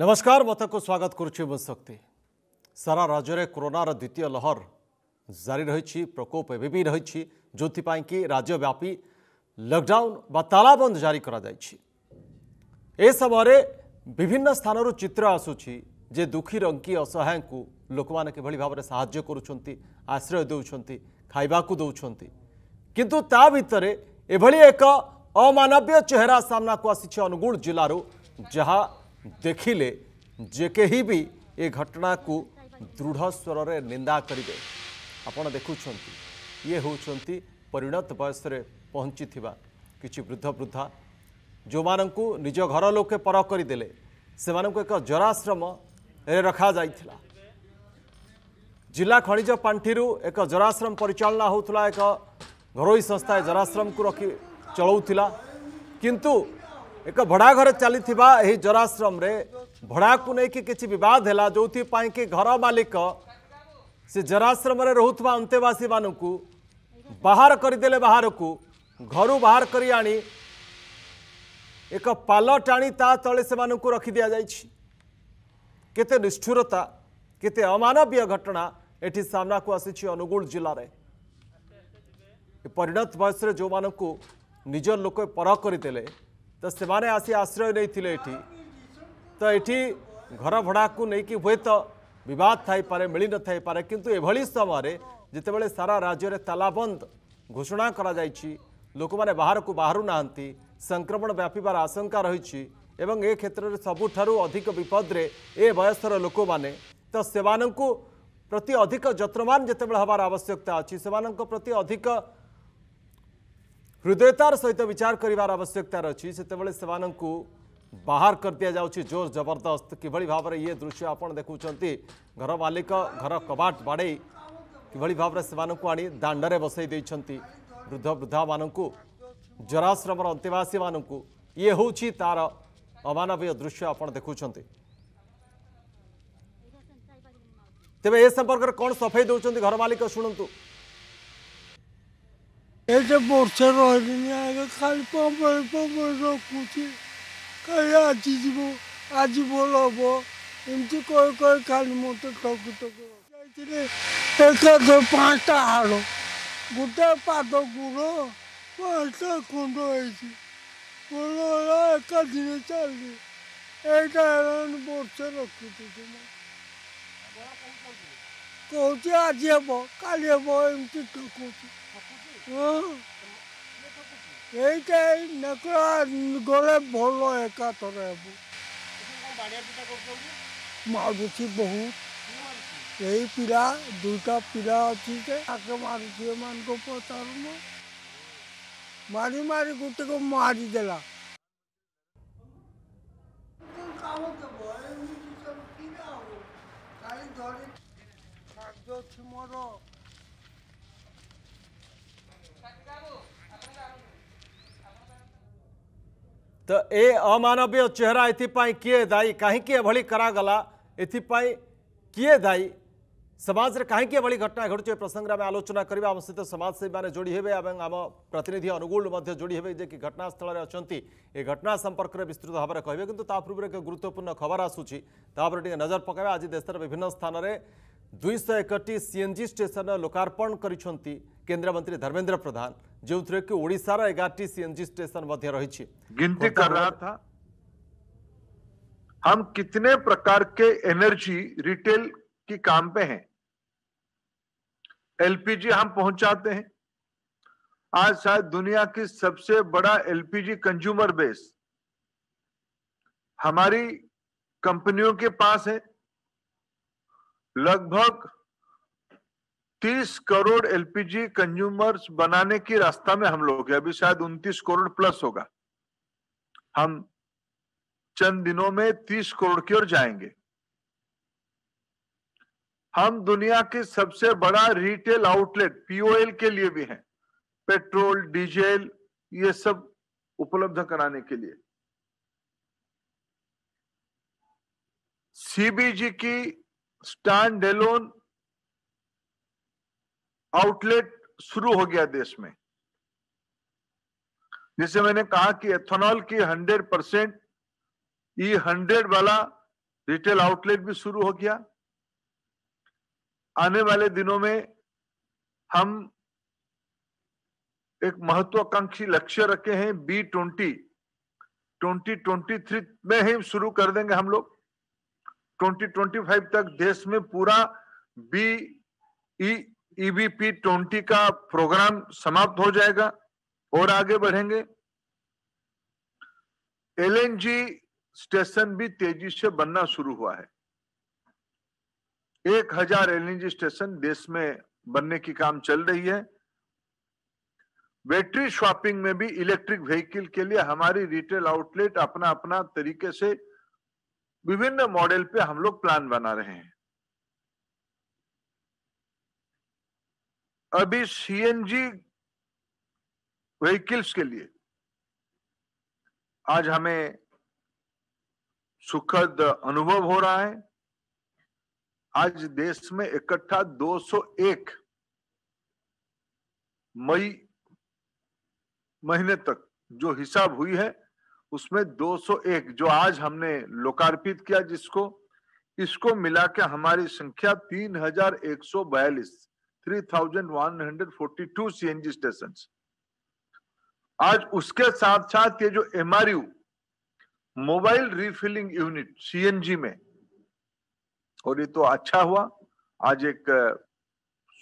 नमस्कार मत को स्वागत करुशक्ति सारा राज्य में कोरोनार द्वितीय लहर जारी रही प्रकोप एवं भी रही जो कि राज्यव्यापी लकडाउन तालाबंद जारी कर समय विभिन्न स्थानों चित्र आसूरी जे दुखी रंकी असहाय को लोक मैंने किभ भाव में साय कर आश्रय दे खावा दौंस किंतु ता एक अमानवीय चेहरा सामना को आसी अनुगुण जिलूर जहाँ देखिले जेके ही भी ये घटना को दृढ़ स्वर से निंदा करेंगे आप देखुं ये हूँ परिणत बयस पहुँची किसी वृद्ध वृद्धा जो मानू निज घर लोके पर करदे से एक जराश्रम रखा जा जिला खनिज पांठि एक जराश्रम परिचा होता एक घर संस्था जराश्रम को रख चला किंतु एक भड़ा घर चली जराश्रम भड़ा को लेकिन किसी बद जो कि घर मालिक से जराश्रम रोकवा अंतवासी मानू बाहर करदे बाहर को घर बाहर कर एक पाल टाणी ता तले से रखि दि जाते निष्ठुरता के अमानवीय घटना ये सामना को आसी अनुगुण जिले परिणत बयस जो मानू निज लोक पर ᱛᱟᱥ ᱛᱮᱵᱟᱨᱮ ᱟᱥᱤ ᱟᱥᱨᱚᱭ ᱱᱟᱹᱭ ᱛᱤᱞᱮ ᱴᱤ ᱛᱚ ᱮᱴᱤ ᱜᱷᱚᱨ ᱵᱷᱚᱲᱟᱠ ᱠᱚ ᱱᱮᱠᱤ ᱦᱚᱭ ᱛᱚ ᱵᱤᱵᱟᱫ ᱛᱷᱟᱭ ᱯᱟᱨᱮ ᱢᱤᱞᱤ ᱱᱟ ᱛᱷᱟᱭ ᱯᱟᱨᱮ ᱠᱤᱱᱛᱩ ᱮᱵᱷᱟᱹᱲᱤ ᱥᱚᱢᱚᱨᱮ ᱡᱮᱛᱮᱵᱮᱞᱮ ᱥᱟᱨᱟ ᱨᱟᱡ്യᱨᱮ ᱛᱟᱞᱟᱵᱚᱱᱫ ᱜᱷᱚᱥᱚᱱᱟ ᱠᱚᱨᱟ ᱡᱟᱭᱪᱤ ᱞᱚᱠᱚᱢᱟᱱᱮ ᱵᱟᱦᱟᱨ ᱠᱚ ᱵᱟᱦᱟᱨᱩ ᱱᱟ ᱟᱱᱛᱤ ᱥᱟᱝᱠᱨᱟᱢᱚṇ ᱵ୍ୟᱟᱯᱤ ᱵᱟᱨ ᱟᱥᱚᱝᱠᱟ ᱨᱦᱤᱪᱤ ᱮᱵᱚᱱ ᱮ ᱠᱷᱮᱛᱨᱨᱮ ᱥᱟᱵ हृदयतार सहित विचार करार आवश्यकता अच्छी से बाहर कर दि जाऊँगी जोर जबरदस्त किभली भाव में ये दृश्य आप देखुं घर मालिक घर कबाट बाड़े किभली भाव से आनी दाण्डे बसई देती वृद्ध वृद्धा मानू जराश्रमर अंतवासी मानू ये हूँ तार अमानवीय दृश्य आप देखुं तेज ए संपर्क कौन सफाई दौरान घर मालिक शुणु এই যে বর্ষে রয়নি আগে খালি পাম্পে পাম্পে রকুছি খালি আজি যাব আজি বল হব এমতি কয়ে কয়ে খালি মতো ঠকু ঠকু ଯାଇছিলে একাদে পাঁচটা হাড় গোটা পাদ গুঁড়ো পাঁচটা কুণ্ড হয়েছে কুণ্ড একা দিনে চালছে এইটা এলাম বর্ষে রক্ষিতে তোমার কৌছি আজি হব কালি হব এমতি ঠকুছি এইটাই নেকড়া গলে ଭଲ ଏକାଥରେ ହେବ ମାରୁଛି ବହୁତ ଏଇ ପିଲା ଦୁଇଟା ପିଲା ଅଛି ଯେ ତାକୁ ମାରୁଛି ଏମାନଙ୍କୁ ପଚାରୁନୁ ମାରି ମାରି ଗୋଟେକୁ ମାରିଦେଲା ଧରି ଖାଦ୍ୟ ଅଛି ମୋର तो ये अमानवीय चेहरा ये किए दायी कहीं करागला किए दायी समाज में कहीं घटना घटू है प्रसंग में आम आलोचना करने आम सहित समाजसेवी मैंने जोड़ी हे और आम प्रतिनिधि अनुगूल जोड़ी हे जे कि घटनास्थल अच्छा ये घटना संपर्क में विस्तृत भाव में कहे कि एक गुरुत्वपूर्ण खबर आसूर टे नजर पक आज देश में विभिन्न स्थान में दुईश एक सी एन जि स्टेसन लोकार्पण करमंत्री धर्मेन्द्र प्रधान जो ଯେଉଁଥିରେ କି ଓଡ଼ିଶାର सी एन जी स्टेशन रही गिनती कर रहा था हम कितने प्रकार के एनर्जी रिटेल की काम पे हैं एलपीजी हम पहुंचाते हैं आज शायद दुनिया की सबसे बड़ा एलपीजी कंज्यूमर बेस हमारी कंपनियों के पास है लगभग तीस करोड़ एलपीजी कंज्यूमर्स बनाने की रास्ता में हम लोग अभी शायद उन्तीस करोड़ प्लस होगा हम चंद दिनों में तीस करोड़ की ओर जाएंगे हम दुनिया के सबसे बड़ा रिटेल आउटलेट पीओएल के लिए भी हैं पेट्रोल डीजल ये सब उपलब्ध कराने के लिए सीबीजी की स्टैंड एलोन आउटलेट शुरू हो गया देश में जैसे मैंने कहा कि एथेनॉल की 100 परसेंट ई हंड्रेड वाला रिटेल आउटलेट भी शुरू हो गया आने वाले दिनों में हम एक महत्वाकांक्षी लक्ष्य रखे हैं B twenty twenty twenty three में ही शुरू कर देंगे हम लोग ट्वेंटी ट्वेंटी फाइव तक देश में पूरा B E EBP e twenty का प्रोग्राम समाप्त हो जाएगा और आगे बढ़ेंगे एलएनजी स्टेशन भी तेजी से बनना शुरू हुआ है एक हजार एल स्टेशन देश में बनने की काम चल रही है बैटरी शॉपिंग में भी इलेक्ट्रिक व्हीकल के लिए हमारी रिटेल आउटलेट अपना अपना तरीके से विभिन्न मॉडल पे हम लोग प्लान बना रहे हैं अभी सीएनजी व्हीकल्स के लिए आज हमें सुखद अनुभव हो रहा है आज देश में इकट्ठा 201 मई महीने तक जो हिसाब हुई है उसमें 201 जो आज हमने लोकार्पित किया जिसको इसको मिला के हमारी संख्या तीन हजार एक सौ बयालीस 3,142 सीएनजी स्टेशन आज उसके साथ साथ ये जो एम मोबाइल रिफिलिंग यूनिट सीएनजी में और ये तो अच्छा हुआ आज एक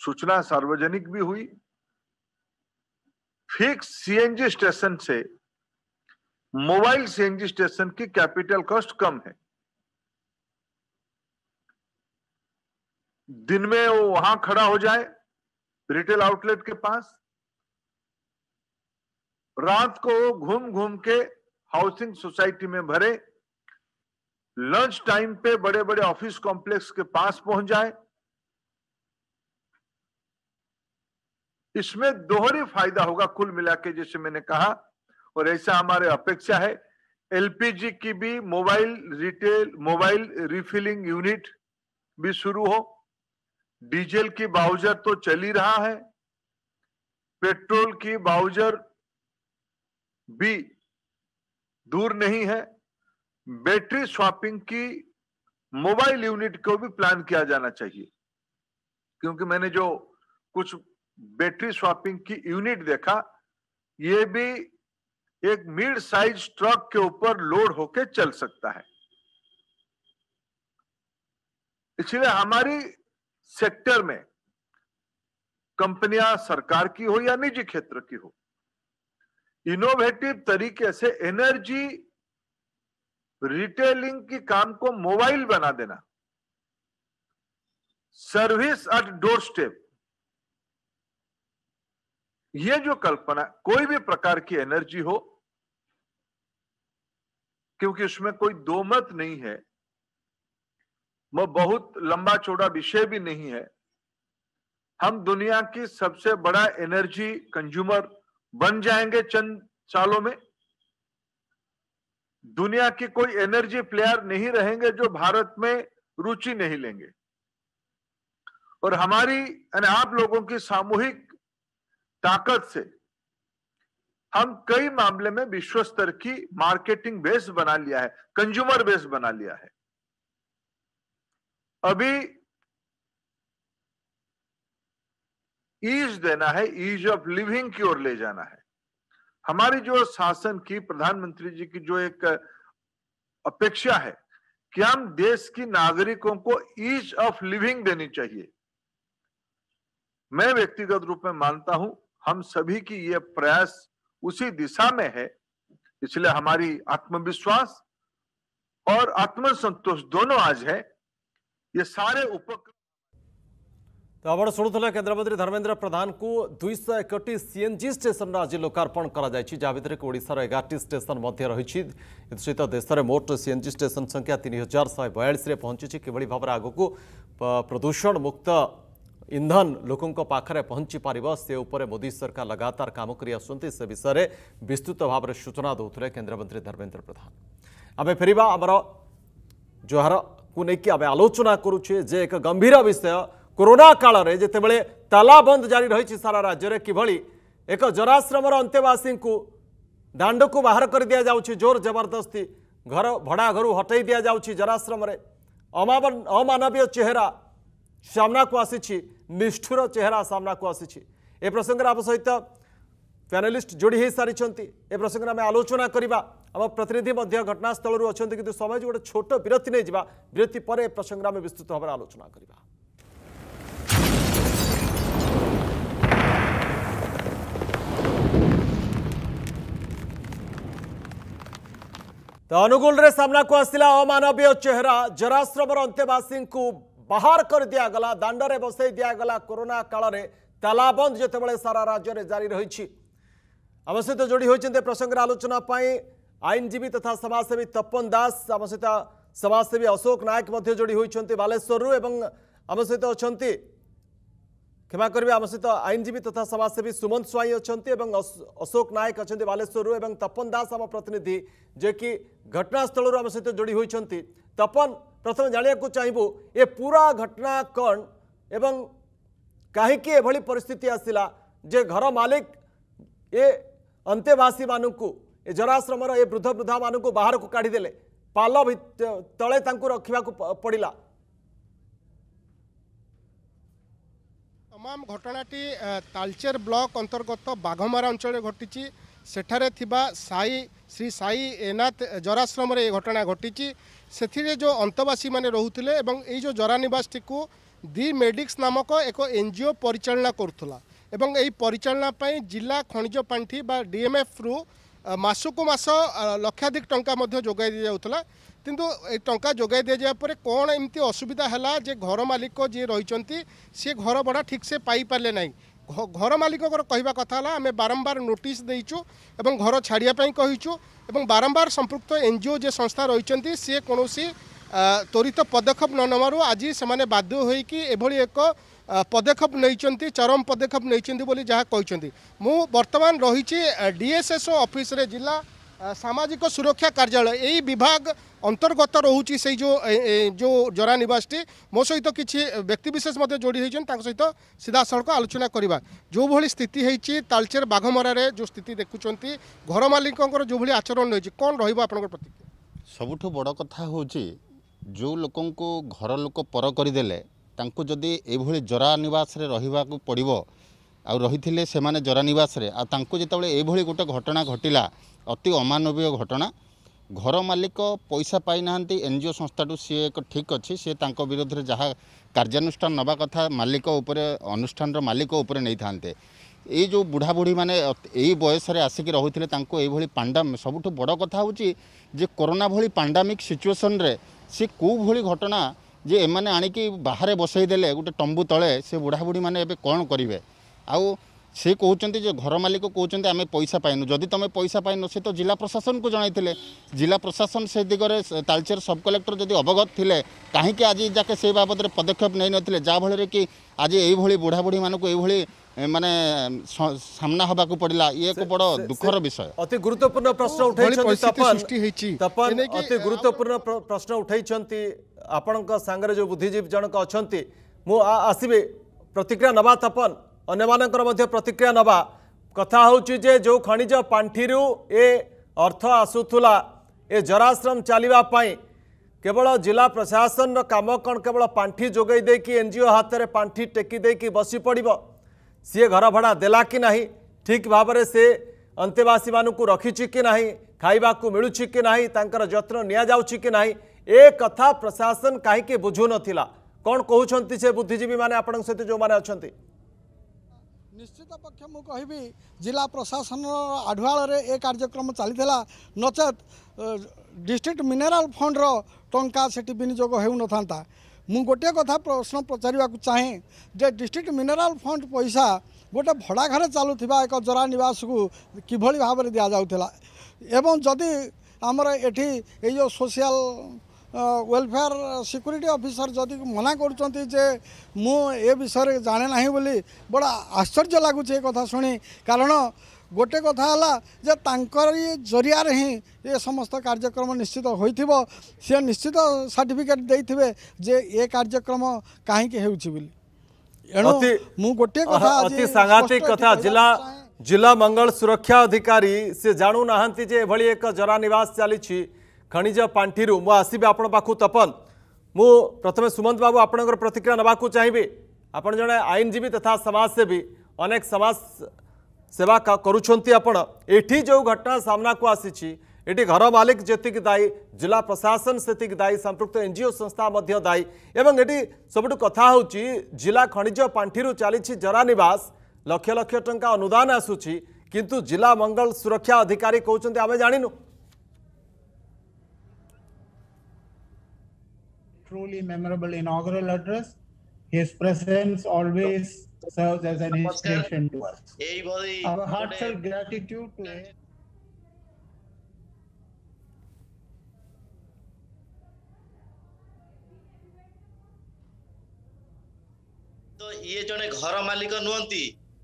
सूचना सार्वजनिक भी हुई फिक्स सीएनजी स्टेशन से मोबाइल सीएनजी स्टेशन की कैपिटल कॉस्ट कम है दिन में वो वहां खड़ा हो जाए रिटेल आउटलेट के पास रात को घूम घूम के हाउसिंग सोसाइटी में भरे लंच टाइम पे बड़े बड़े ऑफिस कॉम्प्लेक्स के पास पहुंच जाए इसमें दोहरी फायदा होगा कुल मिला के जैसे मैंने कहा और ऐसा हमारे अपेक्षा है एलपीजी की भी mobile retail mobile refilling unit भी शुरू हो डीजल की बाउजर तो चल ही रहा है पेट्रोल की बाउजर भी दूर नहीं है बैटरी स्वापिंग की मोबाइल यूनिट को भी प्लान किया जाना चाहिए क्योंकि मैंने जो कुछ बैटरी स्वापिंग की यूनिट देखा ये भी एक मिड साइज ट्रक के ऊपर लोड होके चल सकता है इसलिए हमारी सेक्टर में कंपनियां सरकार की हो या निजी क्षेत्र की हो इनोवेटिव तरीके से एनर्जी रिटेलिंग की काम को मोबाइल बना देना सर्विस एट डोर स्टेप ये जो कल्पना कोई भी प्रकार की एनर्जी हो क्योंकि उसमें कोई दो मत नहीं है वो बहुत लंबा चौड़ा विषय भी नहीं है हम दुनिया की सबसे बड़ा एनर्जी कंज्यूमर बन जाएंगे चंद सालों में दुनिया की कोई एनर्जी प्लेयर नहीं रहेंगे जो भारत में रुचि नहीं लेंगे और हमारी यानी आप लोगों की सामूहिक ताकत से हम कई मामले में विश्व स्तर की मार्केटिंग बेस बना लिया है कंज्यूमर बेस बना लिया है अभी ईज देना है ईज ऑफ लिविंग की ओर ले जाना है हमारी जो शासन की प्रधानमंत्री जी की जो एक अपेक्षा है कि हम देश की नागरिकों को ईज ऑफ लिविंग देनी चाहिए मैं व्यक्तिगत रूप में मानता हूं हम सभी की यह प्रयास उसी दिशा में है इसलिए हमारी आत्मविश्वास और आत्मसंतोष दोनों आज है ये सारे उपक्रम तो आप शुणुले तो केन्द्रमंत्री धर्मेन्द्र प्रधान को दुईश एक सीएनजी स्टेसन आज लोकार्पण कराभर कि ओडार एगार स्टेसन रही सहित देश में मोट जी स्टेसन संख्या तीन हजार शहे बयालीस पहुंची कि भाव में आगक प्रदूषण मुक्त इंधन लोकों पाखे पहुंची पार से उपरे मोदी सरकार लगातार काम कर विषय विस्तृत भाव सूचना दूसरे केन्द्रमंत्री धर्मेन्द्र प्रधान आम फेर आम जोहार ନେଇକି ଆମେ ଆଲୋଚନା କରୁଛେ ଯେ ଏକ ଗମ୍ଭୀର ବିଷୟ କୋରୋନା କାଳରେ ଯେତେବେଳେ ତାଲାବନ୍ଦ ଜାରି ରହିଛି ସାରା ରାଜ୍ୟରେ କିଭଳି ଏକ ଜରାଶ୍ରମର ଅନ୍ତେବାସୀଙ୍କୁ ଦାଣ୍ଡକୁ ବାହାର କରିଦିଆଯାଉଛି ଜୋର ଜବରଦସ୍ତି ଘର ଭଡ଼ା ଘରୁ ହଟେଇ ଦିଆଯାଉଛି ଜରାଶ୍ରମରେ ଅମାନବୀୟ ଚେହେରା ସାମ୍ନାକୁ ଆସିଛି ନିଷ୍ଠୁର ଚେହେରା ସାମ୍ନାକୁ ଆସିଛି ଏ ପ୍ରସଙ୍ଗରେ ଆମ ସହିତ ପ୍ୟାନେଲିଷ୍ଟ ଯୋଡ଼ି ହୋଇସାରିଛନ୍ତି ଏ ପ୍ରସଙ୍ଗରେ ଆମେ ଆଲୋଚନା କରିବା ଆମ ପ୍ରତିନିଧି ମଧ୍ୟ ଘଟଣାସ୍ଥଳରୁ ଅଛନ୍ତି କିନ୍ତୁ ସମାଜ ଗୋଟେ ଛୋଟ ବିରତି ନେଇଯିବା ବିରତି ପରେ ଏ ପ୍ରସଙ୍ଗରେ ଆମେ ବିସ୍ତୃତ ଭାବରେ ଆଲୋଚନା କରିବା ତ ଅନୁଗୁଳରେ ସାମ୍ନାକୁ ଆସିଲା ଅମାନବୀୟ ଚେହେରା ଜରାଶ୍ରମର ଅନ୍ତେବାସୀଙ୍କୁ ବାହାର କରିଦିଆଗଲା ଦାଣ୍ଡରେ ବସେଇ ଦିଆଗଲା କରୋନା କାଳରେ ତାଲାବନ୍ଦ ଯେତେବେଳେ ସାରା ରାଜ୍ୟରେ ଜାରି ରହିଛି ଆମ ସହିତ ଯୋଡ଼ି ହୋଇଛନ୍ତି ଏ ପ୍ରସଙ୍ଗରେ ଆଲୋଚନା ପାଇଁ आईनजीवी तथा समाजसेवी तपन दास आम सहित समाजसेवी अशोक नायक जोड़ी होती बालेश्वर एवं आम सहित अच्छा क्षमा करेंगे आम सहित आईनजीवी तथा समाजसेवी सुमंत स्वाई अच्छा अशोक नायक अच्छा बालेश्वर एवं तपन दास आम प्रतिनिधि जे कि घटनास्थल आम सहित जोड़ी होती तपन प्रथम जानवाक चाहबू ये पूरा घटना कण एवं कहीं पिस्थित आसला जे घर मालिक ये अंतवासी मानू ଜରାଶ୍ରମର ଏ ବୃଦ୍ଧ ବୃଦ୍ଧାମାନଙ୍କୁ ବାହାରକୁ କାଢ଼ିଦେଲେ ପାଲ ତଳେ ତାଙ୍କୁ ରଖିବାକୁ ପଡ଼ିଲା ତମାମ ଘଟଣାଟି ତାଲଚେର ବ୍ଲକ ଅନ୍ତର୍ଗତ ବାଘମରା ଅଞ୍ଚଳରେ ଘଟିଛି ସେଠାରେ ଥିବା ସାଇ ଶ୍ରୀ ସାଇ ଏନାଥ ଜରାଶ୍ରମରେ ଏ ଘଟଣା ଘଟିଛି ସେଥିରେ ଯେଉଁ ଅନ୍ତବାସୀମାନେ ରହୁଥିଲେ ଏବଂ ଏଇ ଯେଉଁ ଜରାନିବାସଟିକୁ ଦି ମେଡିକ୍ସ ନାମକ ଏକ ଏନ୍ ଜି ଓ ପରିଚାଳନା କରୁଥିଲା ଏବଂ ଏହି ପରିଚାଳନା ପାଇଁ ଜିଲ୍ଲା ଖଣିଜ ପାଣ୍ଠି ବା ଡିଏମ୍ଏଫ୍ରୁ ମାସକୁ ମାସ ଲକ୍ଷାଧିକ ଟଙ୍କା ମଧ୍ୟ ଯୋଗାଇ ଦିଆଯାଉଥିଲା କିନ୍ତୁ ଏ ଟଙ୍କା ଯୋଗାଇ ଦିଆଯିବା ପରେ କ'ଣ ଏମିତି ଅସୁବିଧା ହେଲା ଯେ ଘର ମାଲିକ ଯିଏ ରହିଛନ୍ତି ସେ ଘର ଭଡ଼ା ଠିକ୍ସେ ପାଇପାରିଲେ ନାହିଁ ଘର ମାଲିକଙ୍କର କହିବା କଥା ହେଲା ଆମେ ବାରମ୍ବାର ନୋଟିସ୍ ଦେଇଛୁ ଏବଂ ଘର ଛାଡ଼ିବା ପାଇଁ କହିଛୁ ଏବଂ ବାରମ୍ବାର ସମ୍ପୃକ୍ତ ଏନ୍ଜିଓ ଯେ ସଂସ୍ଥା ରହିଛନ୍ତି ସେ କୌଣସି ତ୍ୱରିତ ପଦକ୍ଷେପ ନ ନେବାରୁ ଆଜି ସେମାନେ ବାଧ୍ୟ ହୋଇକି ଏଭଳି ଏକ পদক্ষেপ নেইছেন চরম পদক্ষেপ নেইছেন বলে যা কেছেন মু বর্তমান রয়েছে ডিএসএসও অফিসে জেলা সামাজিক সুরক্ষা কার্যালয় এই বিভাগ অন্তর্গত রয়েছে সেই যে জরা নিবাসটি মো সহ কিছু ব্যক্তিবিশেষ মধ্যে যোড়ি হয়েছেন তাঁর সহ সিধাসলখ আলোচনা করা যেভাবে স্থিতি হয়েছে তালচের বাঘমরার যে স্থিতি দেখুম ঘর মালিকর যেভাবে আচরণ রয়েছে কম রহব আপনার প্রতিক্রিয়া সবুঠ বড় কথা হচ্ছে যে লোক ঘর লোক পর করেদেলে ତାଙ୍କୁ ଯଦି ଏଭଳି ଜରା ନିବାସରେ ରହିବାକୁ ପଡ଼ିବ ଆଉ ରହିଥିଲେ ସେମାନେ ଜରା ନିବାସରେ ଆଉ ତାଙ୍କୁ ଯେତେବେଳେ ଏଭଳି ଗୋଟେ ଘଟଣା ଘଟିଲା ଅତି ଅମାନବୀୟ ଘଟଣା ଘର ମାଲିକ ପଇସା ପାଇନାହାନ୍ତି ଏନ୍ ଜି ଓ ସଂସ୍ଥାଠୁ ସିଏ ଏକ ଠିକ୍ ଅଛି ସିଏ ତାଙ୍କ ବିରୋଧରେ ଯାହା କାର୍ଯ୍ୟାନୁଷ୍ଠାନ ନେବା କଥା ମାଲିକ ଉପରେ ଅନୁଷ୍ଠାନର ମାଲିକ ଉପରେ ନେଇଥାନ୍ତେ ଏଇ ଯେଉଁ ବୁଢ଼ା ବୁଢ଼ୀମାନେ ଏଇ ବୟସରେ ଆସିକି ରହୁଥିଲେ ତାଙ୍କୁ ଏଇଭଳି ପାଣ୍ଡାମ ସବୁଠୁ ବଡ଼ କଥା ହେଉଛି ଯେ କରୋନା ଭଳି ପାଣ୍ଡାମିକ୍ ସିଚୁଏସନ୍ରେ ସେ କେଉଁଭଳି ଘଟଣା ଯେ ଏମାନେ ଆଣିକି ବାହାରେ ବସାଇଦେଲେ ଗୋଟେ ତମ୍ବୁ ତଳେ ସେ ବୁଢ଼ାବୁଢ଼ୀମାନେ ଏବେ କ'ଣ କରିବେ ଆଉ ସେ କହୁଛନ୍ତି ଯେ ଘର ମାଲିକ କହୁଛନ୍ତି ଆମେ ପଇସା ପାଇନୁ ଯଦି ତୁମେ ପଇସା ପାଇନ ସେ ତ ଜିଲ୍ଲା ପ୍ରଶାସନକୁ ଜଣାଇଥିଲେ ଜିଲ୍ଲା ପ୍ରଶାସନ ସେ ଦିଗରେ ତାଳଚେର ସବ୍ କଲେକ୍ଟର ଯଦି ଅବଗତ ଥିଲେ କାହିଁକି ଆଜି ଯାକେ ସେ ବାବଦରେ ପଦକ୍ଷେପ ନେଇନଥିଲେ ଯାହାଫଳରେ କି ଆଜି ଏଇଭଳି ବୁଢ଼ାବୁଢ଼ୀମାନଙ୍କୁ ଏଇଭଳି ମାନେ ସାମ୍ନା ହେବାକୁ ପଡ଼ିଲା ଇଏ ଏକ ବଡ଼ ଦୁଃଖର ବିଷୟ ଅତି ଗୁରୁତ୍ୱପୂର୍ଣ୍ଣ ପ୍ରଶ୍ନ ଉଠାଇଛନ୍ତି ସୃଷ୍ଟି ହେଇଛି ତପନ ଅତି ଗୁରୁତ୍ୱପୂର୍ଣ୍ଣ ପ୍ରଶ୍ନ ଉଠାଇଛନ୍ତି ଆପଣଙ୍କ ସାଙ୍ଗରେ ଯେଉଁ ବୁଦ୍ଧିଜୀବୀ ଜଣକ ଅଛନ୍ତି ମୁଁ ଆସିବି ପ୍ରତିକ୍ରିୟା ନେବା ତପନ ଅନ୍ୟମାନଙ୍କର ମଧ୍ୟ ପ୍ରତିକ୍ରିୟା ନେବା କଥା ହେଉଛି ଯେ ଯେଉଁ ଖଣିଜ ପାଣ୍ଠିରୁ ଏ ଅର୍ଥ ଆସୁଥିଲା ଏ ଜରାଶ୍ରମ ଚାଲିବା ପାଇଁ କେବଳ ଜିଲ୍ଲା ପ୍ରଶାସନର କାମ କ'ଣ କେବଳ ପାଣ୍ଠି ଯୋଗାଇ ଦେଇକି ଏନ୍ଜିଓ ହାତରେ ପାଣ୍ଠି ଟେକି ଦେଇକି ବସି ପଡ଼ିବ सी घर भड़ा देला कि ना ठीक भाव से अंतवास मानक रखी कि ना खावा मिलू कि नाकर जत्न निया कथा प्रशासन कहीं बुझुन कौन कौन से बुद्धिजीवी मैंने आप सहित जो मैंने अच्छा निश्चित पक्ष मु कह जिला प्रशासन आढ़ुआल ये कार्यक्रम चली था नचे डिस्ट्रिक्ट मिनेराल फंड रहा से विनियोग होता ମୁଁ ଗୋଟିଏ କଥା ପ୍ରଶ୍ନ ପଚାରିବାକୁ ଚାହେଁ ଯେ ଡିଷ୍ଟ୍ରିକ୍ଟ ମିନେରାଲ ଫଣ୍ଡ ପଇସା ଗୋଟେ ଭଡ଼ା ଘରେ ଚାଲୁଥିବା ଏକ ଜରା ନିବାସକୁ କିଭଳି ଭାବରେ ଦିଆଯାଉଥିଲା ଏବଂ ଯଦି ଆମର ଏଠି ଏଇ ଯେଉଁ ସୋସିଆଲ ୱେଲଫେୟାର ସିକ୍ୟୁରିଟି ଅଫିସର ଯଦି ମନା କରୁଛନ୍ତି ଯେ ମୁଁ ଏ ବିଷୟରେ ଜାଣେ ନାହିଁ ବୋଲି ବଡ଼ ଆଶ୍ଚର୍ଯ୍ୟ ଲାଗୁଛି ଏ କଥା ଶୁଣି କାରଣ गोटे कथा है जरिया हिं ये समस्त कार्यक्रम निश्चित होश्चित सार्टिफिकेट दे थे जे ये कार्यक्रम कहीं गोटे कथा जिला जिला मंगल सुरक्षा अधिकारी से जानू नाहंती भली एक जरा निवास चली खनिज पांठि मु आसबि तपन मु प्रथम सुमंत बाबू आपण प्रतिक्रिया नाकू चाहिए आप जड़े आईनजीवी तथा समाजसेवी अनेक समाज... ସେବା କରୁଛନ୍ତି ଆପଣ ଏଠି ଯେଉଁ ଘଟଣା ସାମ୍ନାକୁ ଆସିଛି ଏଠି ଘର ମାଲିକ ଯେତିକି ଦାୟୀ ଜିଲ୍ଲା ପ୍ରଶାସନ ସେତିକି ଦାୟୀ ସମ୍ପୃକ୍ତ ଏନ୍ ସଂସ୍ଥା ମଧ୍ୟ ଦାୟୀ ଏବଂ ଏଠି ସବୁଠୁ କଥା ହେଉଛି ଜିଲ୍ଲା ଖଣିଜ ପାଣ୍ଠିରୁ ଚାଲିଛି ଜରାନିବାସ ଲକ୍ଷ ଲକ୍ଷ ଟଙ୍କା ଅନୁଦାନ ଆସୁଛି କିନ୍ତୁ ଜିଲ୍ଲା ମଙ୍ଗଳ ସୁରକ୍ଷା ଅଧିକାରୀ କହୁଛନ୍ତି ଆମେ ଜାଣିନୁ ଟ୍ରୁଲି ମେମୋରେବଲ୍ ଇନଗ୍ରେଲ His presence always serves as an inspiration to us. Our heartfelt gratitude to him. ତ ଇଏ ଜଣେ ଘର ମାଲିକ ନୁହନ୍ତି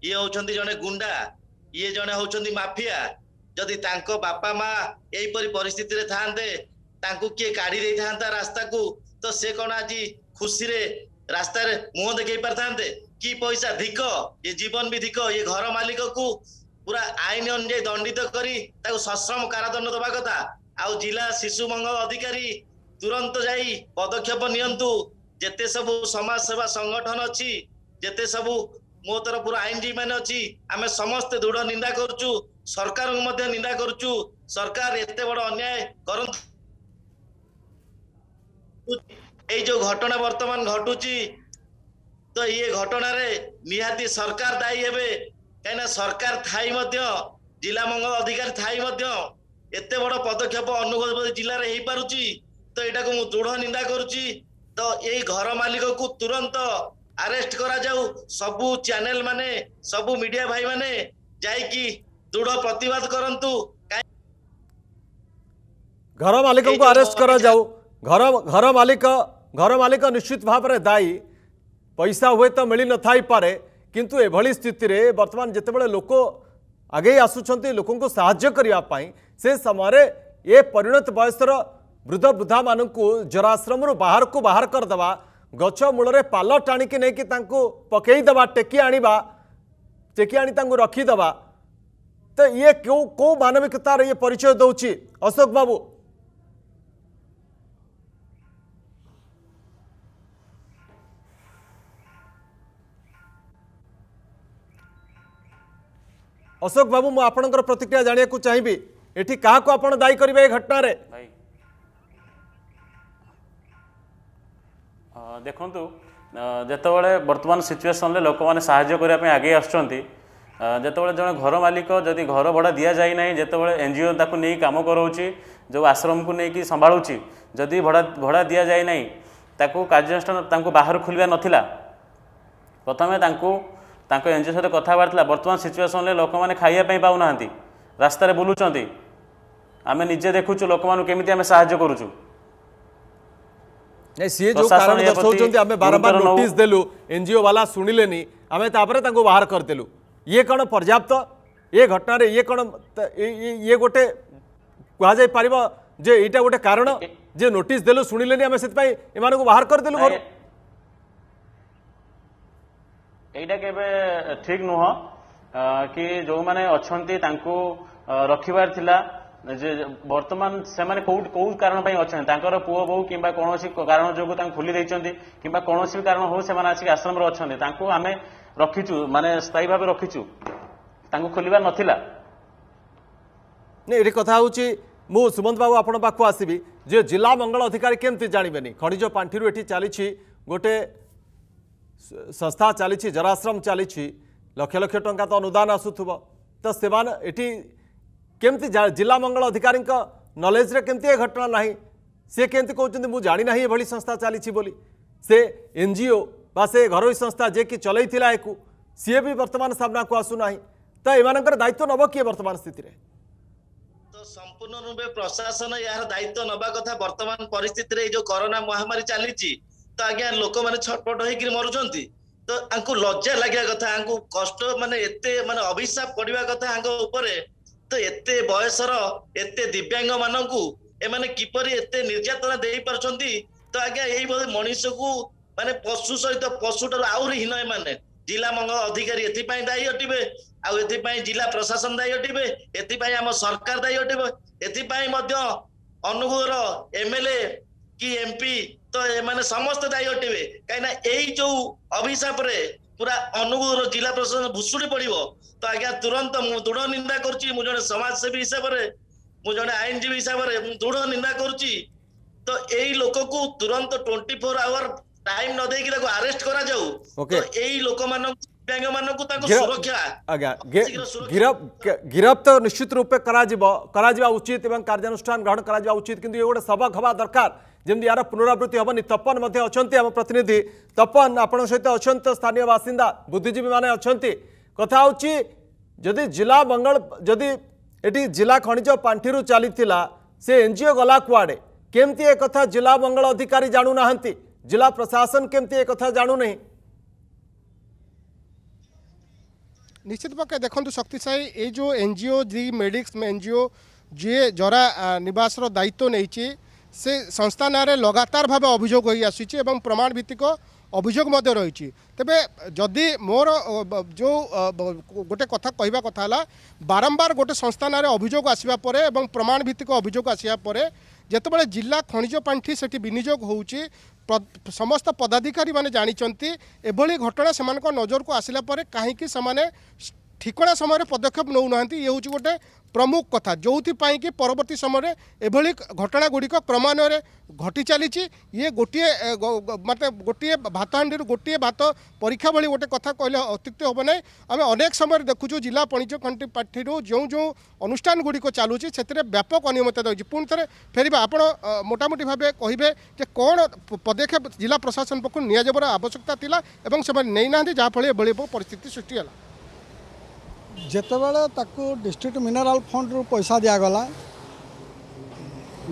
ଇଏ ହଉଛନ୍ତି ଜଣେ ଗୁଣ୍ଡା ଇଏ ଜଣେ ହଉଛନ୍ତି ମାଫିଆ ଯଦି ତାଙ୍କ ବାପା ମା ଏଇପରି ପରିସ୍ଥିତିରେ ଥାନ୍ତେ ତାଙ୍କୁ କିଏ କାଢି ଦେଇଥାନ୍ତା ରାସ୍ତାକୁ ତ ସେ କ'ଣ ଆଜି ଖୁସିରେ ରାସ୍ତାରେ ମୁହଁ ଦେଖେଇ ପାରିଥାନ୍ତେ କି ପଇସା ଧିକ ଏ ଜୀବନ ବି ଧିକ ଏ ଘର ମାଲିକକୁ ପୁରା ଆଇନ ଅନୁଯାୟୀ ଦଣ୍ଡିତ କରି ତାକୁ ସଶ୍ରମ କାରାଦଣ୍ଡ ଦବା କଥା ଆଉ ଜିଲ୍ଲା ଶିଶୁ ମଙ୍ଗଳ ଅଧିକାରୀ ତୁରନ୍ତ ଯାଇ ପଦକ୍ଷେପ ନିଅନ୍ତୁ ଯେତେ ସବୁ ସମାଜ ସେବା ସଂଗଠନ ଅଛି ଯେତେ ସବୁ ମୋ ତରଫରୁ ଆଇନଜୀବୀ ମାନେ ଅଛି ଆମେ ସମସ୍ତେ ଦୃଢ ନିନ୍ଦା କରୁଛୁ ସରକାରଙ୍କୁ ମଧ୍ୟ ନିନ୍ଦା କରୁଛୁ ସରକାର ଏତେ ବଡ ଅନ୍ୟାୟ କରନ୍ତୁ এই ଯୋଉ ଘଟଣା ବର୍ତ୍ତମାନ ଘଟୁଛି ତ ଇଏ ଘଟଣାରେ ନିହାତି ସରକାର ଦାୟୀ ହେବେ କାହିଁକିନା ସରକାର ଥାଇ ମଧ୍ୟ ଜିଲ୍ଲା ମଙ୍ଗଳ ଅଧିକାରୀ ଥାଇ ମଧ୍ୟ ଏତେ ବଡ ପଦକ୍ଷେପ ଅନୁଗୁଳ ଜିଲ୍ଲାରେ ହେଇପାରୁଛି ତ ଏଇଟାକୁ ମୁଁ ଦୃଢ ନିନ୍ଦା କରୁଛି ତ ଏଇ ଘର ମାଲିକକୁ ତୁରନ୍ତ ଆରେଷ୍ଟ କରାଯାଉ ସବୁ ଚ୍ୟାନେଲ ମାନେ ସବୁ ମିଡିଆ ଭାଇ ମାନେ ଯାଇକି ଦୃଢ ପ୍ରତିବାଦ କରନ୍ତୁ ଘର ମାଲିକଙ୍କୁ ଆରେଷ୍ଟ କରାଯାଉ घर घर मालिक घर मालिक निश्चित भाव दायी पैसा हुए तो मिल न थपे किंतु यह स्थित बर्तमान जितेबाला लोक आगे आसुंच लोक साई से समय ये परिणत बयसर वृद्ध वृद्धा मान जराश्रम बाहर को बाहर करदे गच मूल पाल टाणी नहीं कि पकईदे टेकी आणवा टेकी आनी रखीदे तो ये क्यों कौ मानविकतार ये परिचय दौर अशोक बाबू अशोक बाबू मु आपणकर प्रतिक्रिया जानिया को चाहिबी एठी काहा को आपण दायी करिवे ए घटना रे भाई ଦେଖନ୍ତୁ ଯେତେବେଳେ ବର୍ତ୍ତମାନ ସିଚୁଏସନ୍ରେ ଲୋକମାନେ ସାହାଯ୍ୟ କରିବା ପାଇଁ ଆଗେଇ ଆସୁଛନ୍ତି ଯେତେବେଳେ ଜଣେ ଘର ମାଲିକ ଯଦି ଘର ଭଡ଼ା ଦିଆଯାଇନାହିଁ ଯେତେବେଳେ ଏନ୍ ଜି ଓ ତାକୁ ନେଇ କାମ କରାଉଛି ଯେଉଁ ଆଶ୍ରମକୁ ନେଇକି ସମ୍ଭାଳୁଛି ଯଦି ଭଡ଼ା ଭଡ଼ା ଦିଆଯାଇନାହିଁ ତାକୁ କାର୍ଯ୍ୟାନୁଷ୍ଠାନ ତାଙ୍କୁ ବାହାରୁ ଖୋଲିବା ନଥିଲା ପ୍ରଥମେ ତାଙ୍କୁ ତାଙ୍କ ଏନ୍ ଜି ଓ ସହିତ କଥା ହେବାର ଥିଲା ବର୍ତ୍ତମାନ ସିଚୁଏସନ୍ରେ ଲୋକମାନେ ଖାଇବା ପାଇଁ ପାଉନାହାନ୍ତି ରାସ୍ତାରେ ବୁଲୁଛନ୍ତି ଆମେ ନିଜେ ଦେଖୁଛୁ ଲୋକମାନଙ୍କୁ କେମିତି ଆମେ ସାହାଯ୍ୟ କରୁଛୁ ସିଏ ଯେଉଁ କାରଣ ଦର୍ଶାଉଛନ୍ତି ଆମେ ବାରମ୍ବାର ନୋଟିସ୍ ଦେଲୁ ଏନ୍ଜିଓ ବାଲା ଶୁଣିଲେନି ଆମେ ତାପରେ ତାଙ୍କୁ ବାହାର କରିଦେଲୁ ଇଏ କ'ଣ ପର୍ଯ୍ୟାପ୍ତ ଏ ଘଟଣାରେ ଇଏ କ'ଣ ଇଏ ଗୋଟେ କୁହାଯାଇପାରିବ ଯେ ଏଇଟା ଗୋଟେ କାରଣ ଯେ ନୋଟିସ୍ ଦେଲୁ ଶୁଣିଲେନି ଆମେ ସେଥିପାଇଁ ଏମାନଙ୍କୁ ବାହାର କରିଦେଲୁ ଘରୁ ଏଇଟା କେବେ ଠିକ୍ ନୁହଁ କି ଯେଉଁମାନେ ଅଛନ୍ତି ତାଙ୍କୁ ରଖିବାର ଥିଲା ଯେ ବର୍ତ୍ତମାନ ସେମାନେ କୋଉ କୋଉ କାରଣ ପାଇଁ ଅଛନ୍ତି ତାଙ୍କର ପୁଅ ବୋହୁ କିମ୍ବା କୌଣସି କାରଣ ଯୋଗୁଁ ତାଙ୍କୁ ଖୋଲି ଦେଇଛନ୍ତି କିମ୍ବା କୌଣସି କାରଣ ହଉ ସେମାନେ ଆସିକି ଆଶ୍ରମରେ ଅଛନ୍ତି ତାଙ୍କୁ ଆମେ ରଖିଛୁ ମାନେ ସ୍ଥାୟୀ ଭାବେ ରଖିଛୁ ତାଙ୍କୁ ଖୋଲିବାର ନଥିଲା ଏଠି କଥା ହେଉଛି ମୁଁ ସୁମନ୍ତ ବାବୁ ଆପଣଙ୍କ ପାଖକୁ ଆସିବି ଯେ ଜିଲ୍ଲା ମଙ୍ଗଳ ଅଧିକାରୀ କେମିତି ଜାଣିବେନି ଖଣିଜ ପାଣ୍ଠିରୁ ଏଠି ଚାଲିଛି ଗୋଟେ ସଂସ୍ଥା ଚାଲିଛି ଜରାଶ୍ରମ ଚାଲିଛି ଲକ୍ଷ ଲକ୍ଷ ଟଙ୍କା ତ ଅନୁଦାନ ଆସୁଥିବ ତ ସେମାନେ ଏଠି କେମିତି ଜିଲ୍ଲା ମଙ୍ଗଳ ଅଧିକାରୀଙ୍କ ନଲେଜରେ କେମିତି ଏ ଘଟଣା ନାହିଁ ସେ କେମିତି କହୁଛନ୍ତି ମୁଁ ଜାଣିନାହିଁ ଏଭଳି ସଂସ୍ଥା ଚାଲିଛି ବୋଲି ସେ ଏନ୍ ଜି ଓ ବା ସେ ଘରୋଇ ସଂସ୍ଥା ଯିଏକି ଚଲେଇଥିଲା ଏକୁ ସିଏ ବି ବର୍ତ୍ତମାନ ସାମ୍ନାକୁ ଆସୁନାହିଁ ତ ଏମାନଙ୍କର ଦାୟିତ୍ୱ ନେବ କିଏ ବର୍ତ୍ତମାନ ସ୍ଥିତିରେ ସମ୍ପୂର୍ଣ୍ଣ ରୂପେ ପ୍ରଶାସନ ଏହାର ଦାୟିତ୍ୱ ନେବା କଥା ବର୍ତ୍ତମାନ ପରିସ୍ଥିତିରେ ଏଇ ଯୋଉ କରୋନା ମହାମାରୀ ଚାଲିଛି ତ ଆଜ୍ଞା ଲୋକମାନେ ଛଟପଟ ହେଇକିରି ମରୁଛନ୍ତି ତ ଆଙ୍କୁ ଲଜ୍ଜା ଲାଗିବା କଥା ଆଙ୍କୁ କଷ୍ଟ ମାନେ ଏତେ ମାନେ ଅଭିଶାପ ପଡିବା କଥା ଆଙ୍କ ଉପରେ ତ ଏତେ ବୟସର ଏତେ ଦିବ୍ୟାଙ୍ଗ ମାନଙ୍କୁ ଏମାନେ କିପରି ଏତେ ନିର୍ଯାତନା ଦେଇପାରୁଛନ୍ତି ତ ଆଜ୍ଞା ଏଇଭଳି ମଣିଷକୁ ମାନେ ପଶୁ ସହିତ ପଶୁ ଠାରୁ ଆହୁରି ହୀନ ଏମାନେ ଜିଲ୍ଲା ମଙ୍ଗଳ ଅଧିକାରୀ ଏଥିପାଇଁ ଦାୟୀ ଅଟିବେ ଆଉ ଏଥିପାଇଁ ଜିଲ୍ଲା ପ୍ରଶାସନ ଦାୟୀ ଅଟିବେ ଏଥିପାଇଁ ଆମ ସରକାର ଦାୟୀ ଅଟିବେ ଏଥିପାଇଁ ମଧ୍ୟ ଅନୁଗୁଳର ଏମଏଲଏ କି ଏମପି ତ ଏମାନେ ସମସ୍ତେ ଦାୟୀ ଅଟିବେ ନା ଏଇ ଯୋଉ ଅଭିଶାପରେ ପୁରା ଅନୁଗୁଳର ଜିଲ୍ଲା ପ୍ରଶାସନ ଭୁଷୁଡି ପଡିବ ତ ଆଜ୍ଞା ତୁରନ୍ତ ମୁଁ ଦୃଢ ନିନ୍ଦା କରୁଛି ମୁଁ ଜଣେ ସମାଜସେବୀ ହିସାବରେ ମୁଁ ଜଣେ ଆଇନଜୀବୀ ହିସାବରେ ମୁଁ ଦୃଢ ନିନ୍ଦା କରୁଛି ତ ଏଇ ଲୋକକୁ ତୁରନ୍ତ ଟ୍ୱେଣ୍ଟି ଫୋର ଆୱାର ଟାଇମ୍ ନ ଦେଇକି ତାକୁ ଆରେଷ୍ଟ କରାଯାଉ ଏଇ ଲୋକମାନଙ୍କୁ 벵মানকুতাক সুরক্ষা আগা গিরা গিরাত নিশ্চিত রূপে করা জিবা করা জিবা উচিত এবং কার্যানুষ্ঠান গ্রহণ করা জিবা উচিত কিন্তু এই গড সভা খবা দরকার জেমি ইয়া পুনরাবৃত্তি হব নি তপন মধ্যে আছেন প্রতি প্রতিনিধি তপন আপন সৈতে আছেন স্থানীয় বাসিন্দা বুদ্ধিজিবি মানে আছেন কথা হচ্ছে যদি জেলা বঙ্গল যদি এটি জেলা খনিজো পাঁঠিরু চালিতিলা সে এনজিও গলাকওয়াড়ে কেমতি এ কথা জেলা বঙ্গল অধিকারী জানু না হান্তি জেলা প্রশাসন কেমতি এ কথা জানু নেহি ନିଶ୍ଚିତ ପକ୍ଷେ ଦେଖନ୍ତୁ ଶକ୍ତିସାହି ଏଇ ଯେଉଁ ଏନ୍ଜିଓ ଜି ମେଡିକ୍ସ ଏନ୍ଜିଓ ଯିଏ ଜରା ନିବାସର ଦାୟିତ୍ୱ ନେଇଛି ସେ ସଂସ୍ଥା ନାଁରେ ଲଗାତାର ଭାବେ ଅଭିଯୋଗ ହୋଇ ଆସୁଛି ଏବଂ ପ୍ରମାଣ ଭିତ୍ତିକ ଅଭିଯୋଗ ମଧ୍ୟ ରହିଛି ତେବେ ଯଦି ମୋର ଯେଉଁ ଗୋଟେ କଥା କହିବା କଥା ହେଲା ବାରମ୍ବାର ଗୋଟେ ସଂସ୍ଥା ନାଁରେ ଅଭିଯୋଗ ଆସିବା ପରେ ଏବଂ ପ୍ରମାଣ ଭିତ୍ତିକ ଅଭିଯୋଗ ଆସିବା ପରେ जोबले जिला खनिज पाठि से विनियोग हो समस्त पदाधिकारी मैंने जानते घटना से नजर को आसला कहीं ठिकना समय पदक्षेप नौ ना ये हूँ गोटे प्रमुख कथ जो कि परवर्त समय घटना गुड़िक क्रमान्वय घटी चली गोटे मत गोटे भात हाँ गोटे भात परीक्षा भाई गोटे कथ कह अत्युक्त हम ना आम अनेक समय देखु जिला पणिज कंट्री पार्टी जो जो अनुष्ठान गुड़िक चलू से व्यापक अनियमितता रही पुणि थे फेर आप मोटामोटी भाव कहे कौन पदक्षेप जिला प्रशासन पक्ष निवश्यकता से नहीं ना जहाँफल पिस्थित सृष्टि ଯେତେବେଳେ ତାକୁ ଡିଷ୍ଟ୍ରିକ୍ଟ ମିନେରାଲ ଫଣ୍ଡରୁ ପଇସା ଦିଆଗଲା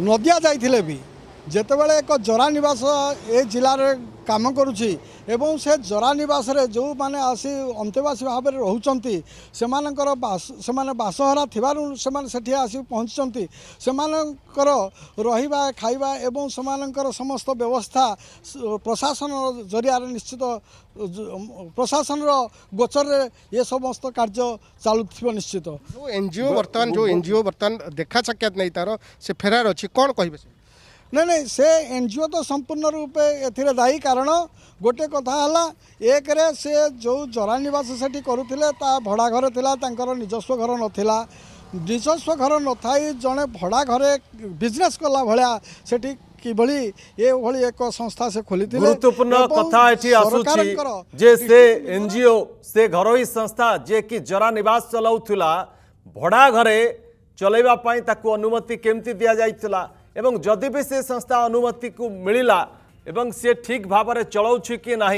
ନଦିଆ ଯାଇଥିଲେ ବି ଯେତେବେଳେ ଏକ ଜରାନିବାସ ଏ ଜିଲ୍ଲାରେ କାମ କରୁଛି ଏବଂ ସେ ଜରାନିବାସରେ ଯେଉଁମାନେ ଆସି ଅନ୍ତେବାସୀ ଭାବରେ ରହୁଛନ୍ତି ସେମାନଙ୍କର ସେମାନେ ବାସହରା ଥିବାରୁ ସେମାନେ ସେଠି ଆସି ପହଞ୍ଚିଛନ୍ତି ସେମାନଙ୍କର ରହିବା ଖାଇବା ଏବଂ ସେମାନଙ୍କର ସମସ୍ତ ବ୍ୟବସ୍ଥା ପ୍ରଶାସନର ଜରିଆରେ ନିଶ୍ଚିତ ପ୍ରଶାସନର ଗୋଚରରେ ଏ ସମସ୍ତ କାର୍ଯ୍ୟ ଚାଲୁଥିବ ନିଶ୍ଚିତ ଯେଉଁ ଏନ୍ ବର୍ତ୍ତମାନ ଯେଉଁ ଏନ୍ ବର୍ତ୍ତମାନ ଦେଖା ସାକ୍ଷାତ ନେଇ ତା'ର ସେ ଫେରାର ଅଛି କ'ଣ କହିବେ ନାଇଁ ନାଇଁ ସେ ଏନ୍ଜିଓ ତ ସମ୍ପୂର୍ଣ୍ଣ ରୂପେ ଏଥିରେ ଦାୟୀ କାରଣ ଗୋଟେ କଥା ହେଲା ଏକରେ ସେ ଯେଉଁ ଜରା ନିବାସ ସେଠି କରୁଥିଲେ ତା ଭଡ଼ା ଘର ଥିଲା ତାଙ୍କର ନିଜସ୍ୱ ଘର ନଥିଲା ନିଜସ୍ୱ ଘର ନଥାଇ ଜଣେ ଭଡ଼ା ଘରେ ବିଜନେସ୍ କଲା ଭଳିଆ ସେଠି କିଭଳି ଏଭଳି ଏକ ସଂସ୍ଥା ସେ ଖୋଲିଥିଲେ ଗୁରୁତ୍ୱପୂର୍ଣ୍ଣ କଥା ଏଠି ଆସୁଛି ଯେ ସେ ଏନ୍ଜିଓ ସେ ଘରୋଇ ସଂସ୍ଥା ଯିଏକି ଜରା ନିବାସ ଚଲାଉଥିଲା ଭଡ଼ା ଘରେ ଚଲାଇବା ପାଇଁ ତାକୁ ଅନୁମତି କେମିତି ଦିଆଯାଇଥିଲା एवं जदि भी से संस्था अनुमति को मिलला एवं सी ठीक भाव में चलाऊ कि ना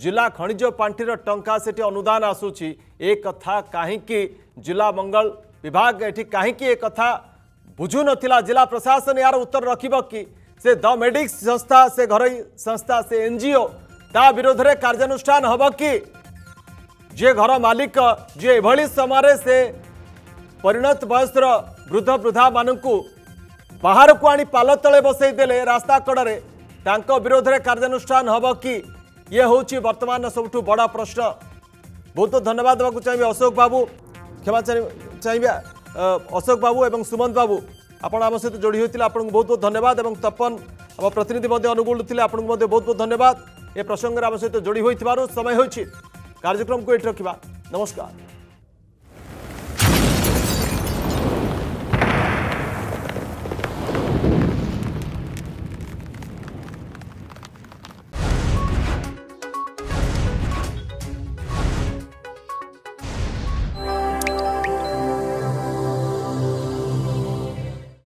जिला खनिज पांठीर टंका से अनुदान आसूँ एक कथा कहीं जिला मंगल विभाग ये कहीं एक कथा बुझुन जिला प्रशासन यार उत्तर रखब कि से द मेडिक्स संस्था से घर संस्था से एनजीओ ता विरोध में कार्यानुष्ठान हम कि जे घर मालिक जी ए समय से परिणत बयस वृद्ध वृद्धा मानू बाहर को आनी पाल तले बसईदे रास्ता कड़े विरोध में कार्यानुषान हम कि ये हूँ बर्तमान सबुठ बड़ा प्रश्न बहुत बहुत तो धन्यवाद देवा चाहिए अशोक बाबू क्षमा चाहिए अशोक बाबू और सुमंत बाबू आम सहित जोड़ी होते आप बहुत बहुत धन्यवाद और तपन आम प्रतिनिधि अनुगूल थे आपन बहुत बहुत धन्यवाद ये प्रसंगे आम सहित जोड़ी हो समय कार्यक्रम को ये रखा नमस्कार